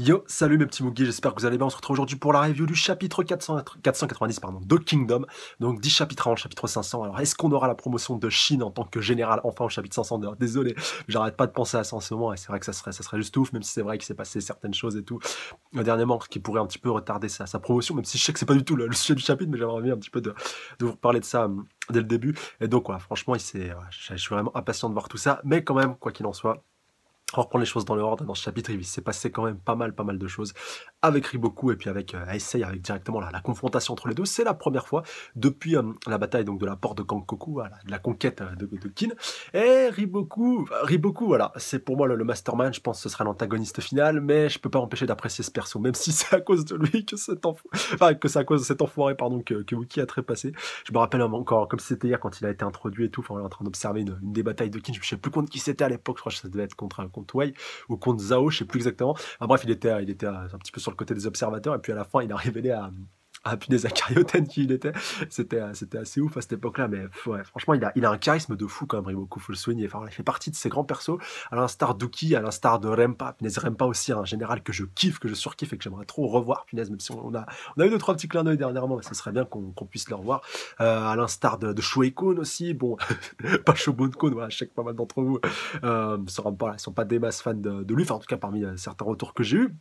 Yo, salut mes petits Moogies, j'espère que vous allez bien. On se retrouve aujourd'hui pour la review du chapitre 490 pardon, de Kingdom. Donc 10 chapitres avant le chapitre 500. Alors est-ce qu'on aura la promotion de Chine en tant que général enfin au chapitre 500 Désolé, j'arrête pas de penser à ça en ce moment et c'est vrai que ça serait, ça serait juste ouf, même si c'est vrai qu'il s'est passé certaines choses et tout euh, dernièrement qui pourrait un petit peu retarder sa, sa promotion, même si je sais que c'est pas du tout le, sujet du chapitre, mais j'aimerais bien un petit peu de, vous parler de ça hum, dès le début. Et donc, voilà, franchement, je suis vraiment impatient de voir tout ça, mais quand même, quoi qu'il en soit on reprend les choses dans le ordre dans ce chapitre, il s'est passé quand même pas mal, pas mal de choses avec Riboku et puis avec euh, avec directement la, confrontation entre les deux. C'est la première fois depuis euh, la bataille donc de la porte de Kankoku, à la, de la conquête euh, de, de, Kin. Et Riboku, Riboku, voilà, c'est pour moi le, mastermind, je pense que ce sera l'antagoniste final, mais je peux pas empêcher d'apprécier ce perso, même si c'est à cause de lui que cet que c'est à cause de cet enfoiré, pardon, que, que a trépassé. Je me rappelle encore, comme c'était hier quand il a été introduit et tout, enfin, on est en train d'observer une, des batailles de Kin, je sais plus contre qui c'était à l'époque, je crois que ça devait être contre un contre Wei ou contre Zhao, je sais plus exactement. bref, il était, il était un petit peu sur le côté des observateurs et puis à la fin, il a révélé à, ah, puis des Akarioten qui il était. C'était, euh, c'était assez ouf à cette époque-là, mais ouais, franchement, il a, il a un charisme de fou quand même, il faut le soigner. Enfin, il fait partie de ses grands persos, à l'instar d'Uki, à l'instar de Rempa. Punaise, Rempa aussi, un hein, général que je kiffe, que je surkiffe et que j'aimerais trop revoir, punaise, même si on a, on a eu deux, trois petits clins d'œil dernièrement, mais ce serait bien qu'on, puisse le revoir. Euh, à l'instar de, de aussi, bon, pas Shobunkun, voilà, je sais que pas mal d'entre vous euh, sont pas des masses fans de, de lui, enfin, en tout cas, parmi euh, certains retours que j'ai eu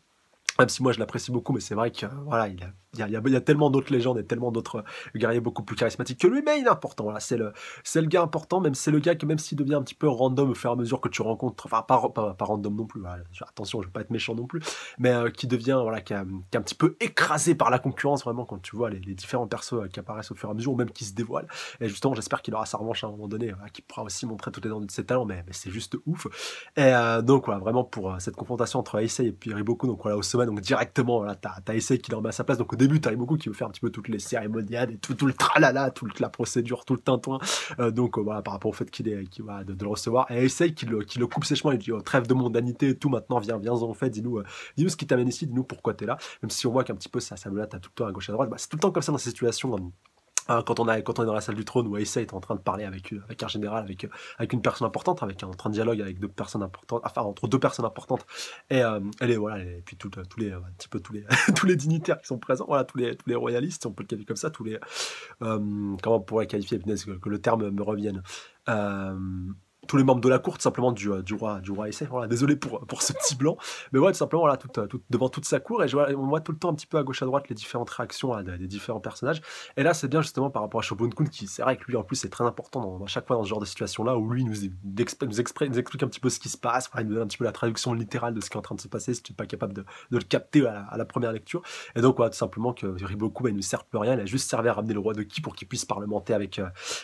même si moi je l'apprécie beaucoup, mais c'est vrai que voilà, il y a, il a, tellement d'autres légendes et tellement d'autres euh, guerriers beaucoup plus charismatiques que lui, mais il est important. c'est le, c'est le gars important, même c'est le gars que même s'il devient un petit peu random au fur et à mesure que tu rencontres, enfin pas, pas, random non plus. attention, je veux pas être méchant non plus, mais euh, qui devient voilà, qui, un petit peu écrasé par la concurrence vraiment quand tu vois les, différents persos euh, qui apparaissent au fur et à mesure ou même qui se dévoilent. Et justement, j'espère qu'il aura sa revanche à un moment donné, qui pourra aussi montrer toutes les dents de ses talents, mais, c'est juste ouf. Et donc voilà, vraiment pour cette confrontation entre Aisei et puis Riboku, donc voilà, au donc directement, là, t'as as qu'il en l'emmène à sa place. Donc au début, t'as beaucoup qui veut faire un petit peu toutes les cérémoniales, et tout, tout le tralala, toute la procédure, tout le tintouin. Euh, donc euh, voilà, par rapport au fait qu'il est, qu'il va de, le recevoir. Et essaye qui le, le coupe sèchement, il dit oh, trêve de mondanité et tout, maintenant viens, viens en fait, dis-nous euh, dis ce qui t'amène ici, dis-nous pourquoi t'es là. Même si on voit qu'un petit peu ça, ça me t'as tout le temps à gauche et à droite. Bah, c'est tout le temps comme ça dans ces situations. Hein, quand on, est dans la salle du trône où Aïssa est en train de parler avec, euh, un général, avec, euh, avec une personne importante, avec un, train de dialogue avec deux personnes importantes, enfin entre deux personnes importantes, et, euh, elle est, voilà, et puis les, un petit peu tous les, tous les dignitaires qui sont présents, voilà, tous les, tous les royalistes, on peut le qualifier comme ça, tous les, comment on pourrait qualifier, que, que le terme me revienne tous les membres de la cour, tout simplement du, euh, du roi du roi Voilà, désolé pour, euh, pour ce petit blanc, mais ouais, tout simplement voilà, euh, devant toute sa cour. Et on voit tout le temps un petit peu à gauche à droite les différentes réactions des, différents personnages. Et là, c'est bien justement par rapport à shobun Kun, qui c'est vrai que lui en plus c'est très important dans, à chaque fois dans ce genre de situation là où lui nous, nous, explique un petit peu ce qui se passe, il nous donne un petit peu la traduction littérale de ce qui est en train de se passer si tu n'es pas capable de, le capter à la, première lecture. Et donc, voilà, tout simplement que Riboku bah, ne sert plus à rien, il a juste servi à ramener le roi de qui pour qu'il puisse parlementer avec,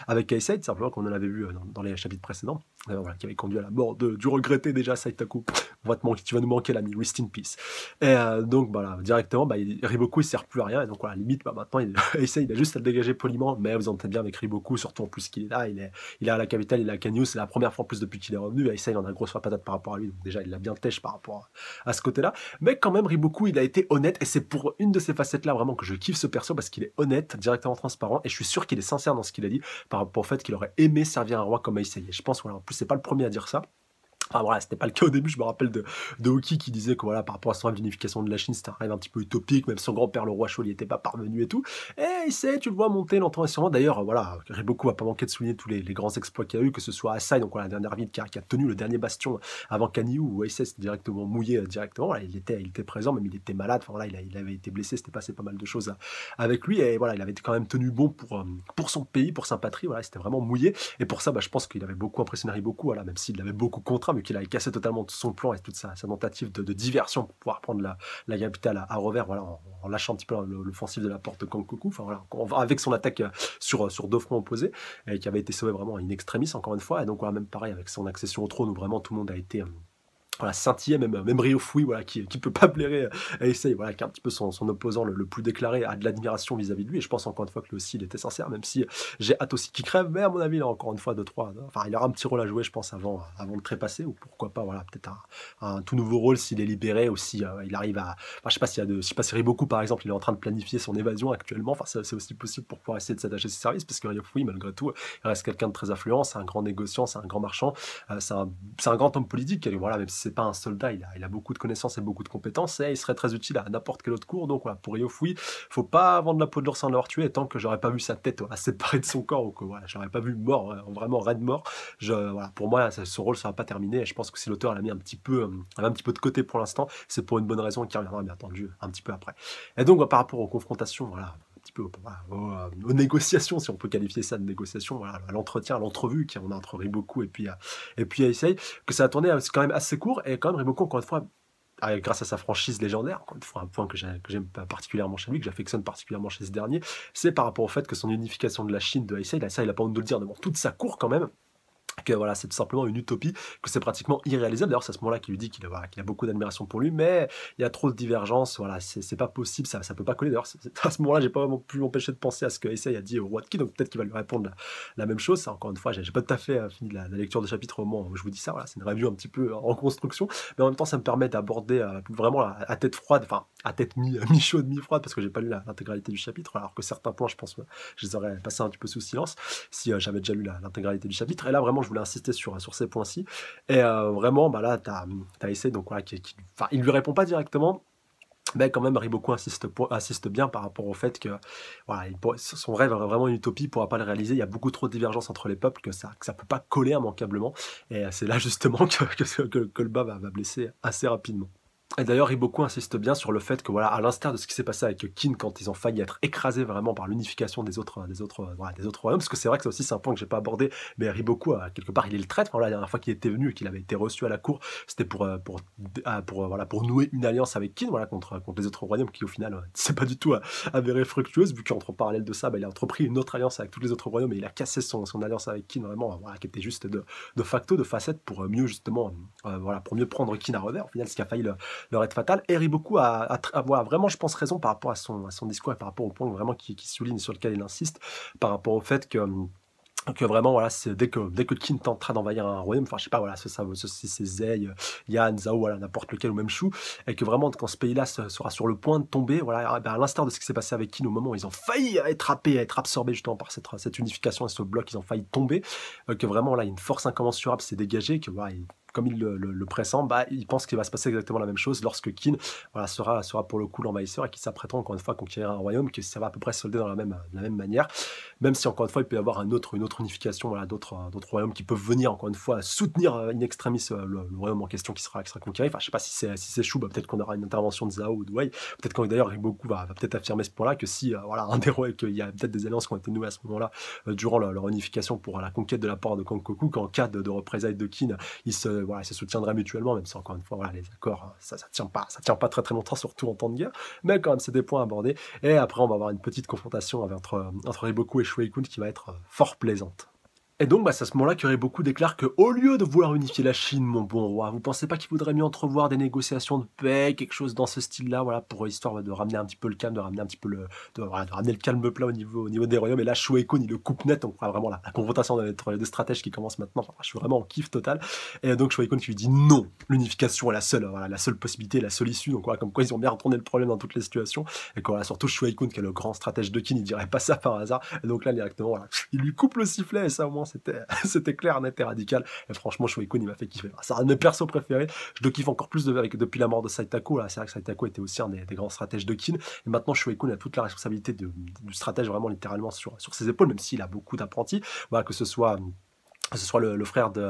avec simplement qu'on en avait vu dans les chapitres précédents. Euh, qui avait conduit à la mort de, du regretté déjà Saitaku. tu vas nous manquer l'ami, rest in peace. Et euh, donc voilà, directement, bah, il, Riboku il sert plus à rien, et donc voilà, limite, bah, maintenant il essaye, il a juste à le dégager poliment, mais vous entendez bien avec Riboku, surtout en plus qu'il est là, il est, il est à la capitale, il est à Canyon, c'est la première fois en plus depuis qu'il est revenu, à il en a une grosse patate par rapport à lui, donc déjà il l'a bien têche par rapport à, ce côté-là, mais quand même Riboku il a été honnête, et c'est pour une de ces facettes-là vraiment que je kiffe ce perso, parce qu'il est honnête, directement transparent, et je suis sûr qu'il est sincère dans ce qu'il a dit, par rapport au fait qu'il aurait aimé servir un roi comme je pense voilà, en ne c'est pas le premier à dire ça. Enfin ah, voilà, c'était pas le cas au début, je me rappelle de, de qui disait que voilà, par rapport à son rêve d'unification de la Chine, c'était un rêve un petit peu utopique, même son grand-père, le roi Chaud, n'y était pas parvenu et tout. Et il sait, tu le vois monter lentement et sûrement. D'ailleurs, euh, voilà, Riboku va pas manquer de souligner tous les, grands exploits qu'il y a eu, que ce soit Asai, donc la dernière ville qui a, qui a tenu le dernier bastion avant Kanyu, où Asai directement mouillé euh, directement. il, était, il était présent, même il était malade, enfin voilà, il, avait été blessé, c'était passé pas mal de choses euh, avec lui, et voilà, il avait quand même tenu bon pour, pour son pays, pour sa patrie, voilà, c'était vraiment mouillé. Et pour ça, bah, je pense qu'il avait beaucoup impressionné Riboku, voilà, même s'il avait beaucoup contraint vu qu'il a cassé totalement son plan et toute sa, tentative de, diversion pour pouvoir prendre la, capitale à, revers, voilà, en, lâchant un petit peu l'offensive de la porte de Kankoku, enfin, voilà, avec son attaque euh, sur, euh, sur deux fronts opposés, et qui avait été sauvé vraiment in extremis, encore une fois. Et donc, voilà, même pareil, avec son accession au trône, où vraiment tout le monde a été. Euh, voilà, scintillait, même, même Fui, voilà, qui ne peut pas plaire à euh, voilà, qui est un petit peu son, son opposant le, plus déclaré, a de l'admiration vis-à-vis de lui. Et je pense encore une fois que lui aussi, il était sincère, même si euh, j'ai hâte aussi qu'il crève. Mais à mon avis, encore une fois deux trois euh, Enfin, il aura un petit rôle à jouer, je pense, avant, avant de trépasser, ou pourquoi pas, voilà, peut-être un, un, tout nouveau rôle s'il est libéré, ou s'il il arrive à. Enfin, je sais pas s'il y a de. Je sais pas par exemple, il est en train de planifier son évasion actuellement. Enfin, c'est aussi possible pour pouvoir essayer de s'attacher à ses services, parce que Fui, malgré tout, il reste quelqu'un de très affluent c'est un grand négociant, c'est un grand marchand, c'est un, un, grand homme politique. Et voilà, même pas un soldat, il a, beaucoup de connaissances et beaucoup de compétences, et il serait très utile à n'importe quel autre cours. Donc voilà, pour Yofoui, faut pas vendre la peau de l'ours sans l'avoir tué, tant que j'aurais pas vu sa tête séparée de son corps, ou que voilà, j'aurais pas vu mort, euh, vraiment raide mort, pour moi, ce rôle sera pas terminé, je pense que si l'auteur l'a mis un petit peu, euh, un petit peu de côté pour l'instant, c'est pour une bonne raison qui reviendra bien entendu un petit peu après. Et donc bah, par rapport aux confrontations, voilà, peu euh, aux, négociations, si on peut qualifier ça de négociation, voilà, à l'entretien, à l'entrevue, qu'on a entre Riboku et puis, et puis à que ça a tourné quand même assez court, et quand même Riboku, encore une fois, ah, grâce à sa franchise légendaire, encore une fois, un point que j'aime particulièrement chez lui, que j'affectionne particulièrement chez ce dernier, c'est par rapport au fait que son unification de la Chine de Heisei, là, ça il a pas honte de le dire devant toute sa cour quand même, que voilà, c'est tout simplement une utopie, que c'est pratiquement irréalisable. D'ailleurs, c'est à ce moment-là qu'il lui dit qu'il a beaucoup d'admiration pour lui, mais il y a trop de divergences, voilà, c'est pas possible, ça, ça peut pas coller. D'ailleurs, à ce moment-là, j'ai pas vraiment pu m'empêcher de penser à ce que Essay a dit au Watki, donc peut-être qu'il va lui répondre la, même chose. encore une fois, j'ai pas tout à fait euh, fini la, la, lecture de chapitre au moment où je vous dis ça, voilà, c'est une review un petit peu euh, en construction, mais en même temps, ça me permet d'aborder euh, vraiment à, tête froide, enfin, à tête mi-chaude, mi chaude mi froide parce que j'ai pas lu l'intégralité du chapitre, alors que certains points, je pense, je les aurais passés un petit peu sous silence si j'avais déjà lu l'intégralité du chapitre. Et là, vraiment, je voulais insister sur, sur ces points-ci. Et euh, vraiment, bah là, tu as, essayé, donc voilà, il lui répond pas directement, mais quand même, Riboku insiste, insiste, bien par rapport au fait que voilà, son rêve vraiment une utopie, il ne pourra pas le réaliser. Il y a beaucoup trop de divergences entre les peuples que ça ne ça peut pas coller immanquablement. Et euh, c'est là justement que, que, que, le bas va blesser assez rapidement. Et d'ailleurs, Riboku insiste bien sur le fait que, voilà, à l'instar de ce qui s'est passé avec Kin quand ils ont failli être écrasés vraiment par l'unification des autres, des autres, voilà, des autres royaumes, parce que c'est vrai que c'est aussi un point que j'ai pas abordé, mais Riboku, euh, quelque part, il est le traître. Hein, la dernière fois qu'il était venu et qu'il avait été reçu à la cour, c'était pour, euh, pour, euh, ah, pour, voilà, pour nouer une alliance avec Kin, voilà, contre, contre les autres royaumes, qui au final, c'est pas du tout avéré fructueuse, vu qu'entre parallèle de ça, bah, il a entrepris une autre alliance avec tous les autres royaumes et il a cassé son, son alliance avec Kin, vraiment, voilà, qui était juste de, de facto, de facette, pour mieux justement, voilà, pour mieux prendre Kin à revers, au final, ce qui a failli le leur être fatal Et beaucoup a, a, vraiment, je pense, raison par rapport à son, discours et par rapport au point vraiment qui, souligne, sur lequel il insiste, par rapport au fait que que vraiment voilà dès que dès que tentera d'envahir un royaume enfin je sais pas voilà ce, ça c'est Zay euh, Yan Zhao voilà n'importe lequel ou même chou et que vraiment quand ce pays-là sera sur le point de tomber voilà ah, ben, à l'instar de ce qui s'est passé avec Qin au moment où ils ont failli être happés être absorbés justement par cette unification et ce bloc ils ont failli tomber euh, que vraiment là une force incommensurable s'est dégagée que voilà comme il le, le, pressent, bah, il pense qu'il va se passer exactement la même chose lorsque Kin voilà, sera, sera pour le coup l'envahisseur et qu'il s'apprêtera encore une fois à conquérir un royaume, que ça va à peu près solder dans la même, la même manière, même si encore une fois il peut y avoir un autre, une autre unification, voilà, d'autres royaumes qui peuvent venir encore une fois soutenir euh, in extremis euh, le, royaume en question qui sera, extra sera Enfin, je sais pas si c'est si Chou, bah, peut-être qu'on aura une intervention de Zhao ou de Wei, peut-être qu'on d'ailleurs beaucoup va, va peut-être affirmer ce point-là que si euh, voilà, un des rois, qu'il y a peut-être des alliances qui ont été nouées à ce moment-là durant leur, unification pour la conquête de la porte de Kankoku, qu'en cas de, de représailles de Kin, il se voilà, se soutiendra mutuellement, même si encore une fois, les accords, hein, ça, ça tient pas, ça tient pas très très longtemps, surtout en temps de guerre. Mais quand même, c'est des points abordés. Et après, on va avoir une petite confrontation entre, entre Riboku et Shueikun qui va être euh, fort plaisante. Et donc, bah, c'est à ce moment-là que beaucoup déclare que, au lieu de vouloir unifier la Chine, mon bon roi, vous pensez pas qu'il voudrait mieux entrevoir des négociations de paix, quelque chose dans ce style-là, voilà, pour euh, histoire de ramener un petit peu le calme, de ramener un petit peu le, de, ramener le calme plat au niveau, au niveau des royaumes. Et là, Shoeko il le coupe net, on vraiment la, confrontation euh, de les stratèges qui commence maintenant. je suis vraiment en kiff total. Et donc, Shoeko qui lui dit non, l'unification est la seule, voilà, la seule possibilité, la seule issue. Donc, comme quoi ils ont bien retourné le problème dans toutes les situations. Et quoi, surtout Shoeko qui est le grand stratège de Qin il dirait pas ça par hasard. Et donc là, directement, il lui coupe le sifflet et ça au c'était, clair, net et radical. Et franchement, shueikun il m'a fait kiffer. C'est un de mes persos préférés. Je le kiffe encore plus de, depuis la mort de Saitako. c'est vrai que Saitako était aussi un des, grands stratèges de Kin. Et maintenant, shueikun a toute la responsabilité du stratège vraiment littéralement sur, sur ses épaules, même s'il a beaucoup d'apprentis. Voilà, que ce soit ce soit le frère de,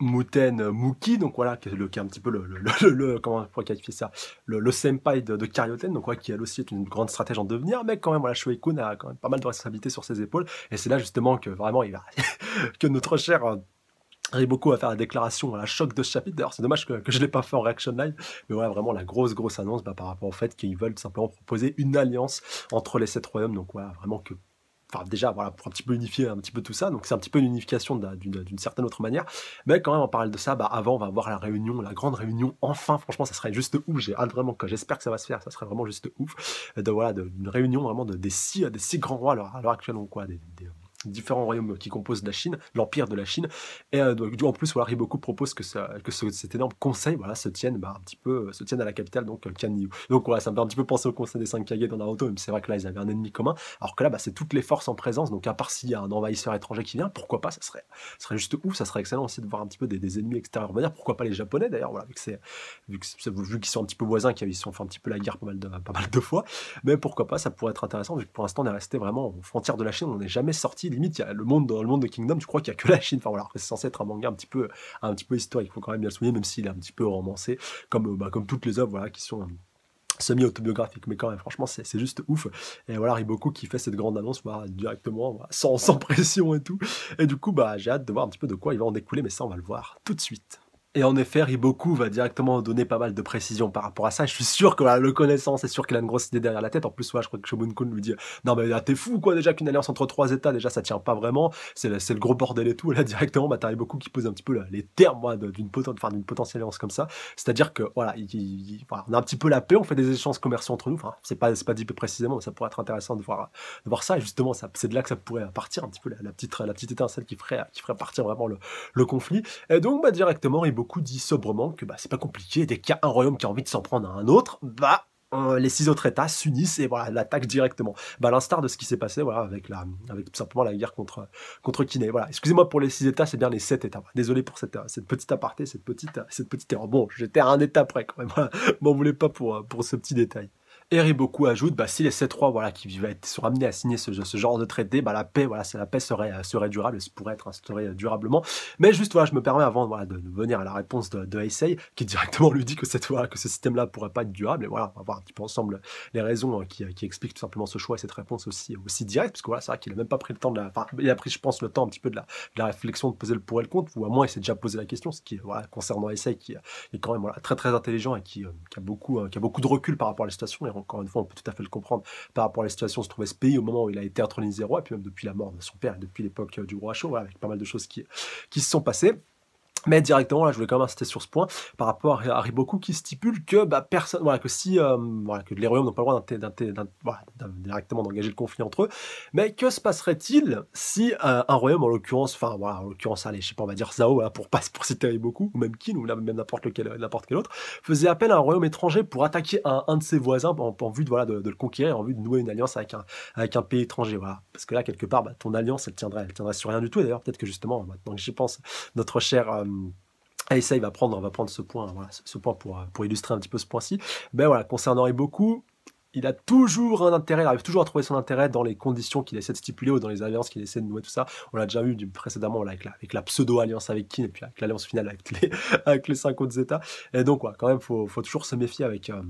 Muten Muki, donc voilà, qui est, le, qui un petit peu le, comment qualifier ça, le, senpai de, de Karyoten, donc qui elle aussi est une grande stratège en devenir, mais quand même, voilà, Shoei-kun a quand même pas mal de responsabilités sur ses épaules, et c'est là justement que vraiment, il que notre cher euh, Riboku va faire la déclaration à la choc de ce chapitre. D'ailleurs, c'est dommage que, je ne l'ai pas fait en Reaction Live. Mais voilà, vraiment la grosse, grosse annonce bah, par rapport au fait qu'ils veulent simplement proposer une alliance entre les sept royaumes. Donc voilà, vraiment que enfin déjà voilà pour un petit peu unifier un petit peu tout ça donc c'est un petit peu une unification d'une certaine autre manière mais quand même en parle de ça bah avant on va avoir la réunion la grande réunion enfin franchement ça serait juste ouf j'ai hâte vraiment j'espère que ça va se faire ça serait vraiment juste ouf de voilà d'une réunion vraiment de, des six des six grands rois alors, l'heure actuelle quoi des différents royaumes qui composent la Chine, l'empire de la Chine. Et euh, donc, en plus, voilà, propose que, que cet énorme conseil voilà, se tienne bah, un petit peu euh, se tienne à la capitale, donc euh, Kanyu. Donc voilà, ça me fait un petit peu penser au conseil des 5 Kage dans Naruto, même c'est vrai que là, ils avaient un ennemi commun. Alors que là, bah, c'est toutes les forces en présence, donc à part s'il y a un envahisseur étranger qui vient, pourquoi pas, ça serait, serait juste ouf, ça serait excellent aussi de voir un petit peu des, ennemis extérieurs venir, pourquoi pas les Japonais d'ailleurs, voilà, vu qu'ils vu qu'ils sont un petit peu voisins, qu'ils ont sont fait un petit peu la guerre pas mal, de, pas mal de fois. Mais pourquoi pas, ça pourrait être intéressant, vu que pour l'instant, on est resté vraiment aux frontières de la Chine, on n'est jamais sorti limite, il y a le monde, dans le monde de Kingdom, tu crois qu'il n'y a que la Chine. Enfin voilà, c'est censé être un manga un petit peu, un petit peu historique, il faut quand même bien le souligner, même s'il est un petit peu romancé, comme, euh, bah, comme toutes les œuvres voilà, qui sont euh, semi autobiographiques mais quand même, franchement, c'est juste ouf. Et voilà, Riboko qui fait cette grande annonce directement, sans, sans pression et tout. Et du coup, bah, j'ai hâte de voir un petit peu de quoi il va en découler, mais ça, on va le voir tout de suite. Et en effet, Riboku va directement donner pas mal de précisions par rapport à ça. Je suis sûr que le connaissant, c'est sûr qu'il a une grosse idée derrière la tête. En plus, je crois que Shobun Kun lui dit Non, mais t'es fou, quoi, déjà qu'une alliance entre trois États, déjà, ça tient pas vraiment. C'est le, gros bordel et tout. Et là, directement, bah, t'as Riboku qui pose un petit peu là, les termes ouais, d'une potentielle alliance comme ça. C'est-à-dire que, voilà, il, on a un petit peu la paix, on fait des échanges commerciaux entre nous. Enfin, c'est pas, pas dit précisément, mais ça pourrait être intéressant de voir, de voir ça. Et justement, c'est de là que ça pourrait partir un petit peu la, petite, la petite étincelle qui ferait, qui ferait partir vraiment le, conflit. Et donc, bah, directement, Riboku beaucoup dit sobrement que bah, c'est pas compliqué, dès qu'il y a un royaume qui a envie de s'en prendre à un autre, bah les six autres États s'unissent et voilà l'attaquent directement. Bah, l'instar de ce qui s'est passé voilà avec la avec tout simplement la guerre contre contre Kiné. Voilà. Excusez-moi pour les six États, c'est bien les sept États. Désolé pour cette cette petite aparté, cette petite cette petite erreur. Bon, j'étais à un État près quand même. M'en voulez pas pour pour ce petit détail. Et beaucoup ajoute, bah, si les C3 voilà, qui être, sont amenés à signer ce, genre de traité, bah, la paix, voilà, la paix serait, euh, serait durable, et pourrait être instauré euh, durablement. Mais juste, voilà, je me permets avant voilà, de, venir à la réponse de, de Heisei, qui directement lui dit que, cette, voilà, que ce système-là pourrait pas être durable. Et voilà, on va voir un petit peu ensemble les raisons euh, qui, qui expliquent tout simplement ce choix et cette réponse aussi, aussi directe, parce que voilà, c'est vrai qu'il a même pas pris le temps de la, enfin, il a pris, je pense, le temps un petit peu de la, de la réflexion de poser le pour et le contre, ou à moins il s'est déjà posé la question, ce qui, voilà, concernant Heisei, qui est quand même voilà, très très intelligent et qui, qui a beaucoup, qui a beaucoup de recul par rapport à la situation encore une fois, on peut tout à fait le comprendre par rapport à la situation où se trouvait ce pays au moment où il a été intronisé roi, et puis même depuis la mort de son père, depuis l'époque euh, du roi chaud, avec pas mal de choses qui se sont passées. Mais directement, là, je voulais quand même insister sur ce point par rapport à Riboku qui stipule que bah, personne, voilà, que si euh, que les royaumes n'ont pas le droit directement d'engager le conflit entre eux, mais que se passerait-il si euh, un royaume, en l'occurrence, enfin voilà, en l'occurrence, allez, je sais pas, on va dire Zao, hein, pour pas pour citer Riboku ou même Kin ou même n'importe lequel, euh, n'importe quel autre, faisait appel à un royaume étranger pour attaquer un, un de ses voisins en, vue de voilà de, le conquérir, en vue de nouer une alliance avec un avec un pays étranger, voilà, parce que là quelque part, bah, ton alliance, elle tiendrait, elle tiendrait sur rien du tout. Et d'ailleurs, peut-être que justement, maintenant que j'y pense, notre cher euh, et ça, va prendre, on va prendre ce point, ce point euh, pour, illustrer un petit peu ce point-ci. Ben voilà, concernerait beaucoup, il a toujours un intérêt, il arrive toujours à trouver son intérêt dans les conditions qu'il essaie de stipuler ou dans les alliances qu'il essaie de nouer, tout ça. On l'a déjà vu du, précédemment avec la, pseudo-alliance avec Kin et puis avec l'alliance finale avec les, avec cinq autres États. Et donc, quoi, quand même, faut, faut toujours se méfier avec euh,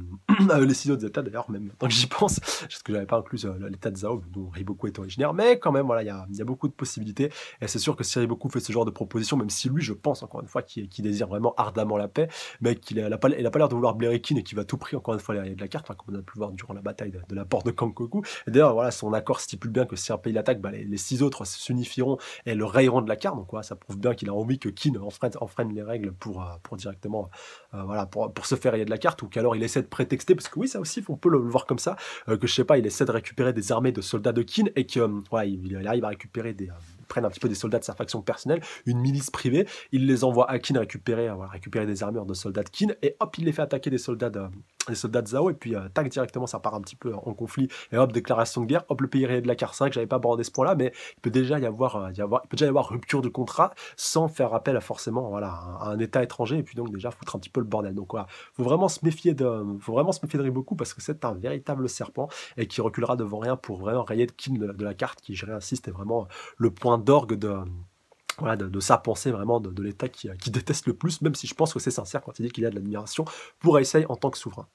les six autres États, d'ailleurs, même tant que j'y pense, parce que j'avais pas inclus euh, l'État de Zao, dont Riboku est originaire, mais quand même, voilà, il y a, beaucoup de possibilités. Et c'est sûr que si Riboku fait ce genre de proposition, même si lui, je pense, encore une fois, qu'il désire vraiment ardemment la paix, mais qu'il n'a pas, l'air de vouloir blairer Kin et qu'il va tout prix, encore une fois, de la carte, hein, comme on a pu voir durant la bataille de, la porte de Kankoku. D'ailleurs, voilà, son accord stipule bien que si un pays l'attaque, bah, les, six autres s'unifieront et le rayeront de la carte. Donc, quoi, ça prouve bien qu'il a envie que Kin enfreine les règles pour, euh, pour directement, euh, voilà, pour, se faire rayer de la carte ou qu'alors il essaie de prétexter, parce que oui, ça aussi, on peut le, voir comme ça, euh, que je sais pas, il essaie de récupérer des armées de soldats de Kin et que, hum, ouais, il, arrive à récupérer des prennent un petit peu des soldats de sa faction personnelle, une milice privée, il les envoie à Kin récupérer, récupérer des armures de soldats de Kin, et hop, il les fait attaquer des soldats de, les soldats Zao, et puis euh, tac, directement, ça part un petit peu en conflit, et hop, déclaration de guerre, hop, le pays de la carte. 5 j'avais pas abordé ce point-là, mais il peut déjà y avoir, euh, y avoir, peut déjà y avoir rupture de contrat sans faire appel à forcément voilà, à un État étranger, et puis donc déjà foutre un petit peu le bordel. Donc voilà, faut vraiment se méfier de, faut vraiment se méfier de parce que c'est un véritable serpent et qui reculera devant rien pour vraiment rayer Kim de, de la carte, qui, je réinsiste, est vraiment le point d'orgue de voilà, de, sa pensée vraiment de, l'État euh, qui, déteste le plus, même si je pense que c'est sincère quand il dit qu'il y a de l'admiration pour Aïssaï en tant que souverain.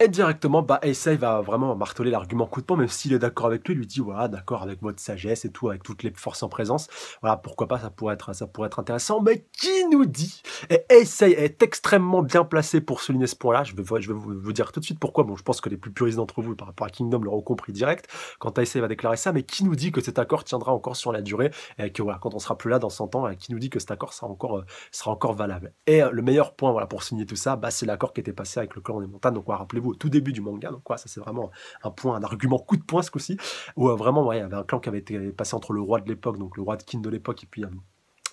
Et directement, bah, va vraiment marteler l'argument coup de poing, même s'il est d'accord avec lui, il lui dit, voilà, d'accord, avec votre sagesse et tout, avec toutes les forces en présence, voilà, pourquoi pas, ça pourrait être, ça pourrait être intéressant, mais qui nous dit Et Aesai est extrêmement bien placé pour souligner ce point-là, je vais, je vais vous, dire tout de suite pourquoi, bon, je pense que les plus puristes d'entre vous par rapport à Kingdom l'auront compris direct, quand Aesai va déclarer ça, mais qui nous dit que cet accord tiendra encore sur la durée, et que voilà, quand on sera plus là dans 100 ans, euh, qui nous dit que cet accord sera encore, euh, sera encore valable Et euh, le meilleur point, voilà, pour signer tout ça, bah, c'est l'accord qui était passé avec le clan des montagnes, donc on va rappeler au tout début du manga, donc quoi, ça c'est vraiment un point, un argument coup de poing ce coup-ci, où euh, vraiment, ouais, il y avait un clan qui avait été passé entre le roi de l'époque, donc le roi de Kin de l'époque, et puis un euh,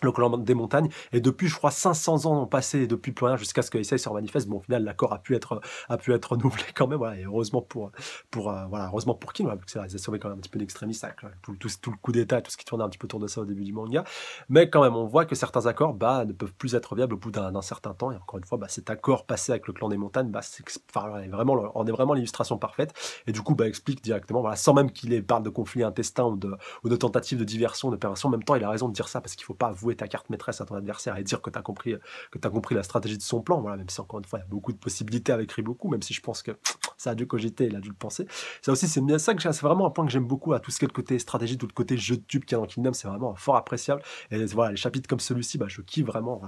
le clan des montagnes. Et depuis, je crois, 500 ans ont passé depuis plus jusqu'à ce que Essaye se manifeste. Bon, au final, l'accord a pu être a pu être renouvelé quand même. Voilà, et heureusement pour pour euh, voilà, heureusement pour qui, ça sauvé quand même un petit peu d'extrémisme avec euh, tout, tout, le coup d'État, tout ce qui tournait un petit peu autour de ça au début du manga. Mais quand même, on voit que certains accords, bah, ne peuvent plus être viables au bout d'un certain temps. Et encore une fois, bah, cet accord passé avec le clan des montagnes, bah, c'est enfin, vraiment, on est vraiment l'illustration parfaite. Et du coup, bah, explique directement, voilà, sans même qu'il parle de conflits intestins ou de, ou de tentatives de diversion, de En même temps, il a raison de dire ça parce qu'il faut pas ta carte maîtresse à ton adversaire et dire que tu as compris que compris la stratégie de son plan. Voilà, même si encore une fois, il y a beaucoup de possibilités avec Riboku, même si je pense que ça a dû cogiter, il a dû le penser. Ça aussi, c'est bien ça que c'est vraiment un point que j'aime beaucoup à tout ce qui est le côté stratégie, tout le côté jeu de tube qu'il y a dans Kingdom, c'est vraiment fort appréciable. Et voilà, les chapitres comme celui-ci, bah, je kiffe vraiment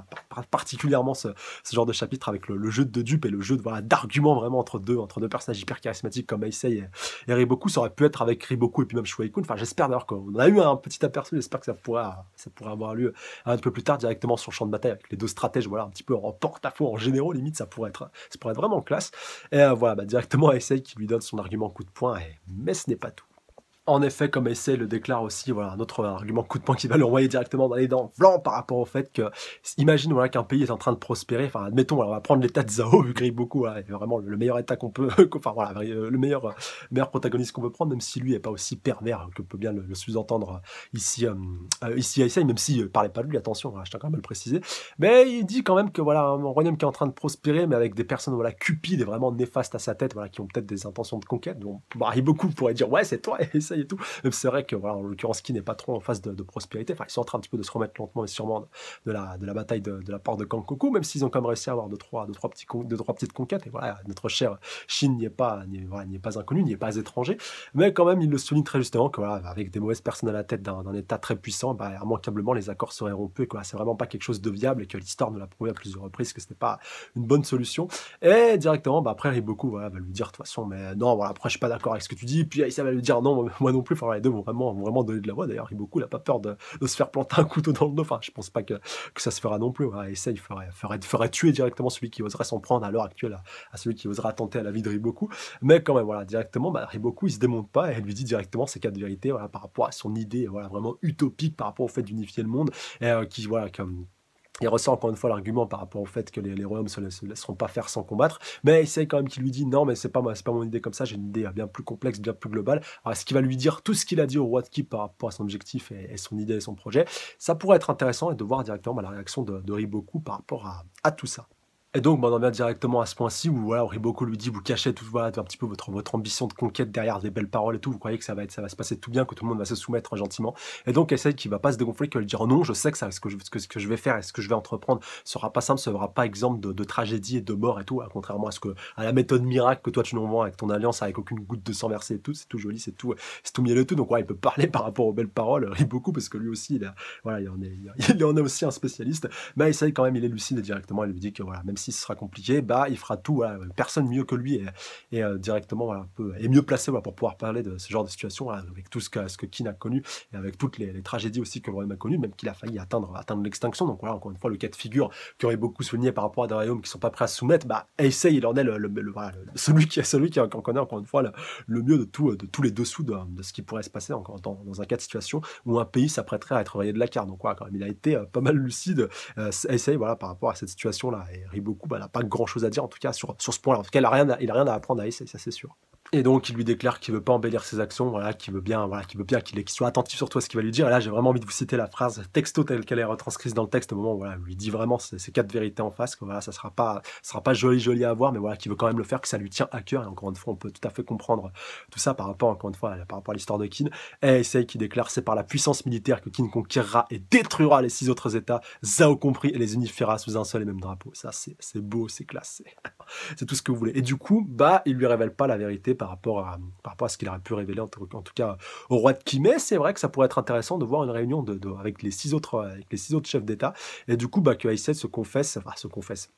particulièrement ce, genre de chapitre avec le, jeu de dupe et le jeu de vraiment entre deux entre deux personnages hyper charismatiques comme Heisei et, Riboku. Ça aurait pu être avec Riboku et puis même Shueikun. Enfin, j'espère d'ailleurs qu'on a eu un petit aperçu. J'espère que ça pourra ça pourrait avoir lieu un peu plus tard directement sur le champ de bataille avec les deux stratèges. Voilà, un petit peu en porte-à-faux en général limite. Ça pourrait être ça pourrait être vraiment classe. Et euh, voilà, bah, directement moi, essaye qu'il lui donne son argument coup de poing, eh, mais ce n'est pas tout. En effet, comme Essay le déclare aussi, voilà, un autre argument coup de poing qui va le renvoyer directement dans les dents, blanc par rapport au fait que, imagine voilà, qu'un pays est en train de prospérer, enfin, admettons, on va prendre l'état de Zao, vu que beaucoup est vraiment le meilleur état qu'on peut, enfin, voilà, le meilleur, meilleur protagoniste qu'on peut prendre, même si lui n'est pas aussi pervers que peut bien le, sous-entendre ici, euh, euh, ici à Essay, même s'il ne euh, parlait pas de lui, attention, je tiens quand même à le préciser. Mais il dit quand même que, voilà, un royaume qui est en train de prospérer, mais avec des personnes, voilà, cupides et vraiment néfastes à sa tête, voilà, qui ont peut-être des intentions de conquête, dont beaucoup pourrait dire, ouais, c'est toi, et tout. C'est vrai que, voilà, en l'occurrence, qui n'est pas trop en phase de, prospérité. Enfin, ils sont en train un petit peu de se remettre lentement et sûrement de la, de la bataille de, la porte de Kankoku, même s'ils ont quand même réussi à avoir deux, trois, deux, trois, petits, deux, trois petites conquêtes. Et voilà, notre cher Chine n'y est pas, n'y est, pas inconnue, n'y est pas étranger. Mais quand même, il le souligne très justement que, voilà, avec des mauvaises personnes à la tête d'un État très puissant, bah, immanquablement, les accords seraient rompus et que c'est vraiment pas quelque chose de viable et que l'histoire nous l'a prouvé à plusieurs reprises que ce n'était pas une bonne solution. Et directement, bah, après, Riboku voilà, va lui dire, de toute façon, mais non, voilà, après, je suis pas d'accord avec ce que tu dis. Puis ça va lui dire, non, moi non plus. Enfin, les deux vont vraiment, vraiment donner de la voix. D'ailleurs, Riboku n'a pas peur de, se faire planter un couteau dans le dos. Enfin, je pense pas que, ça se fera non plus. Et ça, il ferait, tuer directement celui qui oserait s'en prendre à l'heure actuelle à, celui qui osera tenter à la vie de Riboku. Mais quand même, voilà, directement, bah, Riboku, il se démonte pas et elle lui dit directement ses quatre de vérité voilà, par rapport à son idée voilà, vraiment utopique par rapport au fait d'unifier le monde. Et, euh, qui, voilà, comme il ressort encore une fois l'argument par rapport au fait que les, royaumes ne se, laisseront pas faire sans combattre, mais il c'est quand même qu'il lui dit non, mais c'est pas, pas mon idée comme ça, j'ai une idée bien plus complexe, bien plus globale. Alors, ce qu'il va lui dire tout ce qu'il a dit au roi de Kip par rapport à son objectif et, son idée et son projet Ça pourrait être intéressant et de voir directement bah, la réaction de, Riboku par rapport à tout ça. Et donc, bah, on en vient directement à ce point-ci où voilà, Riboko lui dit vous cachez tout, voilà, un petit peu votre, votre ambition de conquête derrière des belles paroles et tout. Vous croyez que ça va, être, ça va se passer tout bien, que tout le monde va se soumettre gentiment. Et donc, elle sait qu'il va pas se dégonfler, qu'elle dire non, je sais que, ça, ce, que je, ce, que, je vais faire et ce que je vais entreprendre sera pas simple, sera pas exemple de, tragédie et de mort et tout. Hein, contrairement à ce que à la méthode miracle que toi tu nous vends avec ton alliance, avec aucune goutte de sang versé et tout. C'est tout joli, c'est tout, c'est tout miel le tout. Donc, ouais, il peut parler par rapport aux belles paroles, euh, Riboko, parce que lui aussi, il, voilà, il, en est, il, en est aussi un spécialiste. Mais il quand même, il est lucide directement, il lui dit que voilà, même ce sera compliqué, bah, il fera tout, personne mieux que lui et, euh, directement voilà, peu est mieux placé pour pouvoir parler de ce genre de situation avec tout ce que, ce que Keane a connu et avec toutes les, tragédies aussi que le a connu, même qu'il a failli atteindre, atteindre l'extinction. Donc voilà, encore une fois, le cas de figure qui aurait beaucoup souligné par rapport à des royaumes qui sont pas prêts à se soumettre, bah, essaye il en est le, celui qui celui qui en connaît encore une fois le, mieux de, tout, de tous les dessous de, de, ce qui pourrait se passer encore dans, dans un cas de situation où un pays s'apprêterait à être de la carte. Donc voilà, quand même, il a été euh, pas mal lucide, Essaye euh, voilà, par rapport à cette situation-là. Et bah, elle n'a pas grand chose à dire en tout cas sur, sur ce point-là. En tout cas, il n'a rien, à, rien à apprendre à ça c'est sûr. Et donc, il lui déclare qu'il veut pas embellir ses actions, voilà, qu'il veut bien, voilà, qu'il veut bien qu'il soit attentif sur toi ce qu'il va lui dire. Et là, j'ai vraiment envie de vous citer la phrase texto telle qu'elle est retranscrite dans le texte au moment où voilà, il lui dit vraiment ces, quatre vérités en face, que voilà, ça sera pas, sera pas joli, joli à voir, mais voilà, qu'il veut quand même le faire, que ça lui tient à cœur. Et encore une fois, on peut tout à fait comprendre tout ça par rapport, encore une fois, par rapport à l'histoire de Kin. Et essaye qui déclare, c'est par la puissance militaire que Kin conquérera et détruira les six autres États, Zao compris, et les unifiera sous un seul et même drapeau. Ça, c'est beau, c'est classe, c'est tout ce que vous voulez. Et du coup, bah, il lui révèle pas la vérité par rapport à, rapport à ce qu'il aurait pu révéler, en tout, cas au roi de Kimé, C'est vrai que ça pourrait être intéressant de voir une réunion avec, les six autres, avec les six autres chefs d'État. Et du coup, bah, que Aïssel se confesse, enfin se confesse,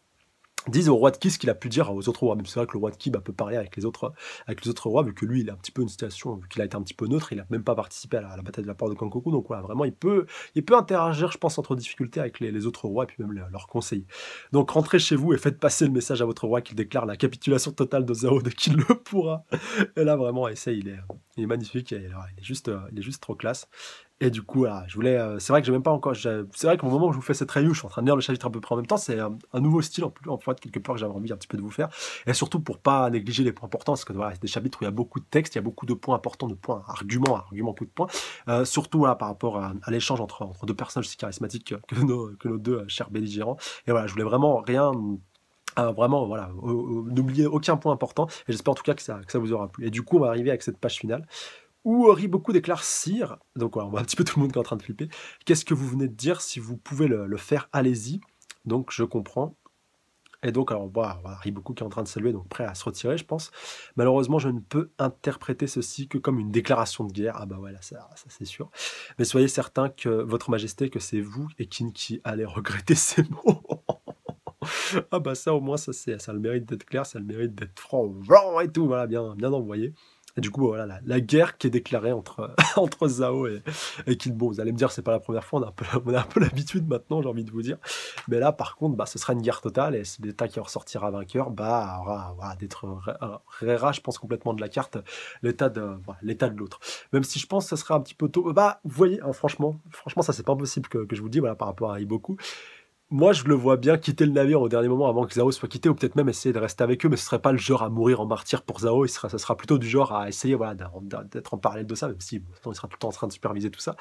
disent au roi de Ki ce qu'il a pu dire aux autres rois. Même c'est vrai que le roi de Ki peut parler avec les autres avec les autres rois, vu que lui, il a un petit peu une situation, vu qu'il a été un petit peu neutre, il n'a même pas participé à la, bataille de la porte de Kankoku. Donc voilà, vraiment, il peut, il peut interagir, je pense, entre difficultés avec les, autres rois et puis même leurs conseillers. Donc rentrez chez vous et faites passer le message à votre roi qu'il déclare la capitulation totale de Zao dès qu'il le pourra. Et là, vraiment, essayer il est, magnifique, il, est juste, il est juste trop classe. Et du coup, ah, je voulais. Euh, c'est vrai que j'ai même pas encore. C'est vrai qu'au moment où je vous fais cette review, je suis en train de lire le chapitre à peu près en même temps. C'est euh, un, nouveau style en plus, en fait, quelque part que j'avais envie un petit peu de vous faire. Et surtout pour pas négliger les points importants, parce que voilà, c'est des chapitres où il y a beaucoup de textes, il y a beaucoup de points importants, de points, arguments, arguments, coups de points. Euh, surtout par rapport à, l'échange entre, entre, deux personnages aussi charismatiques que nos, que nos deux chers belligérants. Et voilà, je voulais vraiment rien. vraiment, voilà, n'oubliez aucun point important. Et j'espère en tout cas que ça, que ça vous aura plu. Et du coup, on va arriver avec cette page finale où Riboku déclare Sire, donc on voit un petit peu tout le monde qui est en train de flipper, qu'est-ce que vous venez de dire Si vous pouvez le, faire, allez-y. Donc je comprends. Et donc, alors, voit Riboku qui est en train de saluer, donc prêt à se retirer, je pense. Malheureusement, je ne peux interpréter ceci que comme une déclaration de guerre. Ah bah voilà, ça, ça c'est sûr. Mais soyez certain que Votre Majesté, que c'est vous et Kin qui allez regretter ces mots. ah bah ça, au moins, ça, ça le mérite d'être clair, ça le mérite d'être franc, et tout, voilà, bien, bien envoyé du coup, voilà, la, guerre qui est déclarée entre, entre Zao et, et Kinbo. Vous allez me dire, c'est pas la première fois, on a un peu, l'habitude maintenant, j'ai envie de vous dire. Mais là, par contre, bah, ce sera une guerre totale, et l'État qui en ressortira vainqueur, bah, aura, d'être Rera, euh, je pense, complètement de la carte, l'État de l'état de l'autre. Même si je pense que ce sera un petit peu tôt. Bah, vous voyez, hein, franchement, franchement, ça c'est pas possible que, que je vous le dise, voilà, par rapport à Iboku moi, je le vois bien quitter le navire au dernier moment avant que Zao soit quitté, ou peut-être même essayer de rester avec eux, mais ce ne serait pas le genre à mourir en martyr pour Zao, ce sera, sera plutôt du genre à essayer d'être en parallèle de ça, même si sera tout le temps en train de superviser tout ça,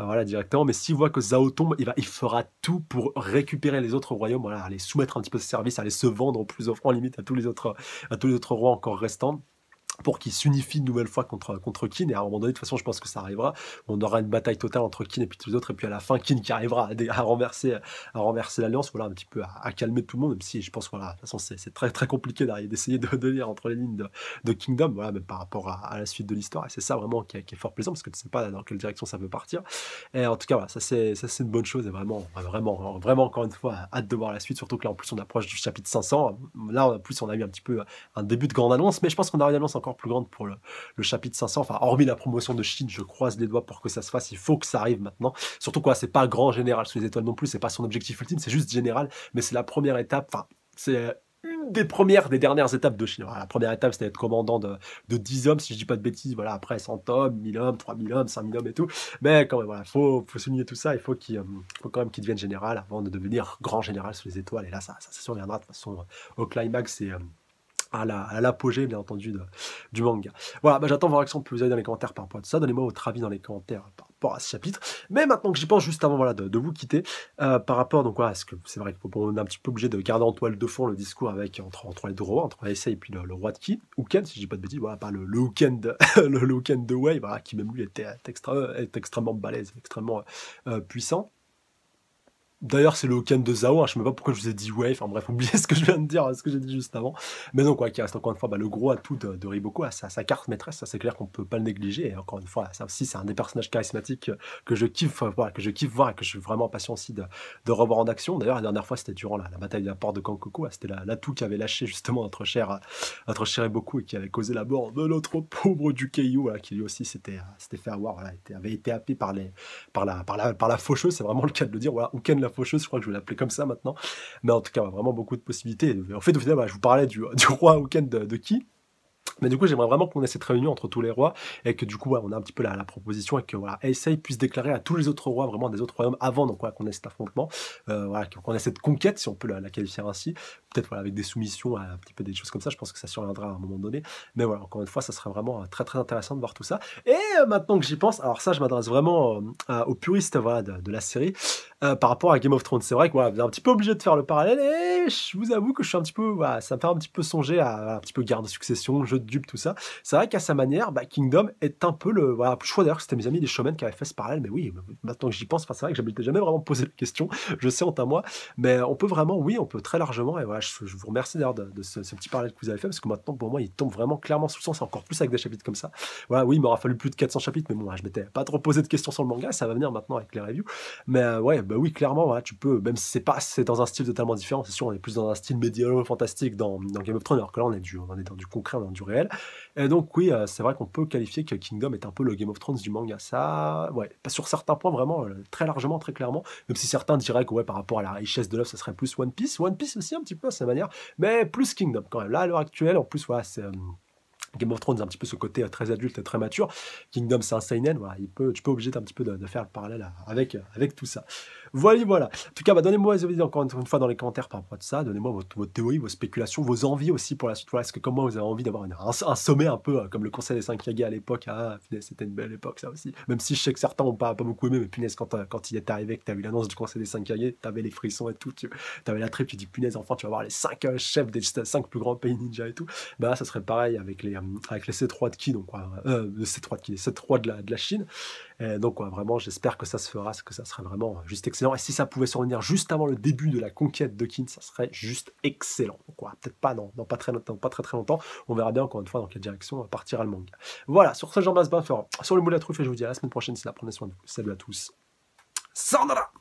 euh, voilà, directement. Mais s'il voit que Zao tombe, il, va, fera tout pour récupérer les autres royaumes, voilà, les soumettre un petit peu de services, aller se vendre en plus offrant limite à tous les autres rois encore restants pour qu'il s'unifie une nouvelle fois contre, contre Kin. Et à un moment donné, de toute façon, je pense que ça arrivera. On aura une bataille totale entre Kin et puis tous les autres. Et puis à la fin, Kin qui arrivera à, renverser, à renverser l'alliance, voilà, un petit peu à, calmer tout le monde, même si je pense, voilà, de c'est très très compliqué d'essayer de, de, entre les lignes de, Kingdom, voilà, même par rapport à, la suite de l'histoire. Et c'est ça vraiment qui est, fort plaisant parce que tu sais pas dans quelle direction ça peut partir. Et en tout cas, voilà, ça c'est une bonne chose. Et vraiment, vraiment, vraiment, encore une fois, hâte de voir la suite. Surtout que là, en plus, on approche du chapitre 500. Là, en plus, on a eu un petit peu un début de grande annonce, mais je pense qu'on a une annonce plus grande pour le, chapitre 500. Enfin, hormis la promotion de Chine, je croise les doigts pour que ça se fasse. Il faut que ça arrive maintenant. Surtout quoi, c'est pas grand général sous les étoiles non plus. C'est pas son objectif ultime. C'est juste général, mais c'est la première étape. Enfin, c'est une des premières, des dernières étapes de Chine. la première étape, c'était être commandant de, de 10 hommes, si je dis pas de bêtises. Voilà, après 100 hommes, 1000 hommes, 3000 hommes, 5000 hommes et tout. Mais quand même, voilà, faut, faut souligner tout ça. Il faut qu'il, euh, faut quand même qu'il devienne général avant de devenir grand général sous les étoiles. Et là, ça, ça, surviendra de façon euh, au climax et euh, à l'apogée, bien entendu, du manga. Voilà, bah, j'attends vos réactions plus vous avez dans les commentaires par rapport à ça. Donnez-moi votre avis dans les commentaires par rapport à ce chapitre. Mais maintenant que j'y pense, juste avant voilà, de, vous quitter, euh, par rapport donc, à ce que c'est vrai qu'on est un petit peu obligé de garder en toile de fond le discours avec entre, entre les deux rois, entre Essay et puis le, roi de qui ouken si je dis pas de bêtises, voilà, pas le, le de, le, qui même lui était, extrêmement balèze, extrêmement euh, puissant. D'ailleurs, c'est le Hokan de Zao. Hein, je ne sais pas pourquoi je vous ai dit Wave. Enfin bref, oubliez ce que je viens de dire, hein, ce que j'ai dit juste avant. Mais donc, quoi, qui reste encore une fois bah, le gros atout de, de Riboko, à sa, carte maîtresse. Ça, c'est clair qu'on ne peut pas le négliger. Et encore une fois, ça aussi, c'est un des personnages charismatiques que je kiffe, que je kiffe voir et que je suis vraiment impatient aussi de, revoir en action. D'ailleurs, la dernière fois, c'était durant la, bataille de la porte de Kankoko. Hein, c'était l'atout qui avait lâché justement notre cher, notre cher Riboko et qui avait causé la mort de notre pauvre du Caillou qui lui aussi s'était fait avoir, Il avait été appelé par, la, par, par la faucheuse. C'est vraiment le cas de le dire. Voilà, faucheuse, je crois que je vais l'appeler comme ça maintenant. Mais en tout cas, vraiment beaucoup de possibilités. En fait, bah, je vous parlais du, roi Hawken de, de qui mais du coup, j'aimerais vraiment qu'on ait cette réunion entre tous les rois et que du coup, on a un petit peu la, proposition et que voilà, puisse déclarer à tous les autres rois, vraiment des autres royaumes avant, donc qu'on ait cet affrontement, euh, qu'on ait cette conquête, si on peut la, la qualifier ainsi, peut-être voilà, avec des soumissions à un petit peu des choses comme ça, je pense que ça surviendra à un moment donné. Mais voilà, encore une fois, ça serait vraiment euh, très très intéressant de voir tout ça. Et euh, maintenant que j'y pense, alors ça, je m'adresse vraiment euh, aux puristes voilà, de, la série par rapport à Game of Thrones. C'est vrai que voilà, vous êtes un petit peu obligé de faire le parallèle et je vous avoue que je suis un petit peu, ça me fait un petit peu songer à, un petit peu Garde succession, jeu de dupes, tout ça. C'est vrai qu'à sa manière, bah, Kingdom est un peu le. Voilà, je crois d'ailleurs que c'était mes amis des showmen qui avaient fait ce parallèle, mais oui, maintenant que j'y pense, c'est vrai que j'avais jamais vraiment posé de question, je sais, en moi, mais on peut vraiment, oui, on peut très largement, et voilà, je, vous remercie d'ailleurs de, ce, petit parallèle que vous avez fait, parce que maintenant, pour moi, il tombe vraiment clairement sous le sens, encore plus avec des chapitres comme ça. Voilà, oui, il m'aura fallu plus de 400 chapitres, mais bon, ah, je m'étais pas trop posé de questions sur le manga, ça va venir maintenant avec les reviews. Mais euh, ouais, bah oui, clairement, tu peux, même si c'est pas, c'est dans un style totalement différent, c'est sûr, on est plus dans un style médiéval fantastique dans, Game of Thrones, alors que là, on est, dans du concret, on est dans du réel. Et donc, oui, euh, c'est vrai qu'on peut qualifier que Kingdom est un peu le Game of Thrones du manga. Ça, ouais, sur certains points, vraiment, euh, très largement, très clairement, même si certains diraient que, ouais, par rapport à la richesse de l'œuvre, ça serait plus One Piece. One Piece aussi, un petit peu, sa manière, mais plus Kingdom quand même. Là, à l'heure actuelle, en plus, euh, Game of Thrones, un petit peu ce côté euh, très adulte et très mature. Kingdom, c'est un seinen, voilà, il peut, tu peux obligé un petit peu de, de faire le parallèle euh, avec, avec tout ça. Voilà, voilà. En tout cas, bah, donnez-moi vos idées encore une fois dans les commentaires par rapport à ça. Donnez-moi votre, théories théorie, vos spéculations, vos envies aussi pour la suite. est-ce que comme moi, vous avez envie d'avoir un, sommet un peu euh, comme le Conseil des 5 Kage à l'époque Ah, c'était une belle époque, ça aussi. Même si je sais que certains n'ont pas, pas beaucoup aimé, mais punaise, quand, euh, il est arrivé, que tu as eu l'annonce du Conseil des 5 Kage, tu avais les frissons et tout. Tu avais la tripe, tu dis punaise, enfin, tu vas voir les 5 euh, chefs des 5 plus grands pays ninja et tout. Bah, ça serait pareil avec les, avec les C3 de qui, donc euh, C3 de qui, les C3 de la, de la Chine. Euh, donc vraiment, j'espère que ça se fera, que ça sera vraiment juste excellent. Et si ça pouvait survenir juste avant le début de la conquête de Kin, ça serait juste excellent. Donc peut-être pas dans, pas très longtemps, pas très très longtemps. On verra bien encore une fois dans quelle direction partira va partir le manga. Voilà, sur ce j'embrasse bien fort sur le moule à truffe et je vous dis à la semaine prochaine. Si la prenez soin de vous. Salut à tous. Sandra